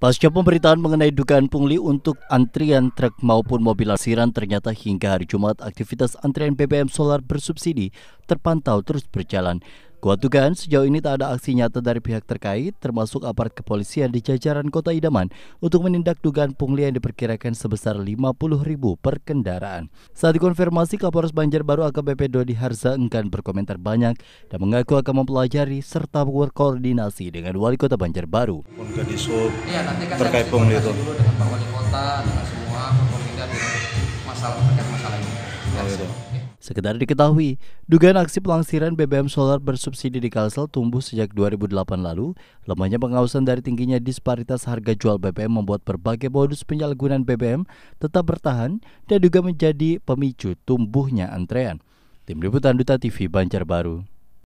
Pasca pemberitaan mengenai dugaan pungli untuk antrian truk maupun mobil asiran, ternyata hingga hari Jumat aktivitas antrian BBM solar bersubsidi terpantau terus berjalan. Kuat dugaan sejauh ini tak ada aksi nyata dari pihak terkait termasuk aparat kepolisian di jajaran kota idaman untuk menindak dugaan pungli yang diperkirakan sebesar 50 ribu per kendaraan. Saat dikonfirmasi Kapolres Banjarbaru AKBP Dodi Harza enggan berkomentar banyak dan mengaku akan mempelajari serta berkoordinasi dengan wali kota Banjarbaru. Ya, terkait pungli itu. dengan Pak Wali Kota, dengan semua masalah masalah ini. Oh, gitu. Sekedar diketahui, dugaan aksi pelangsiran BBM solar bersubsidi di Kalsel tumbuh sejak 2008 lalu. Lemahnya pengawasan dari tingginya disparitas harga jual BBM membuat berbagai modus penyalahgunaan BBM tetap bertahan dan juga menjadi pemicu tumbuhnya antrean. Tim Liputan Duta TV Banjarbaru.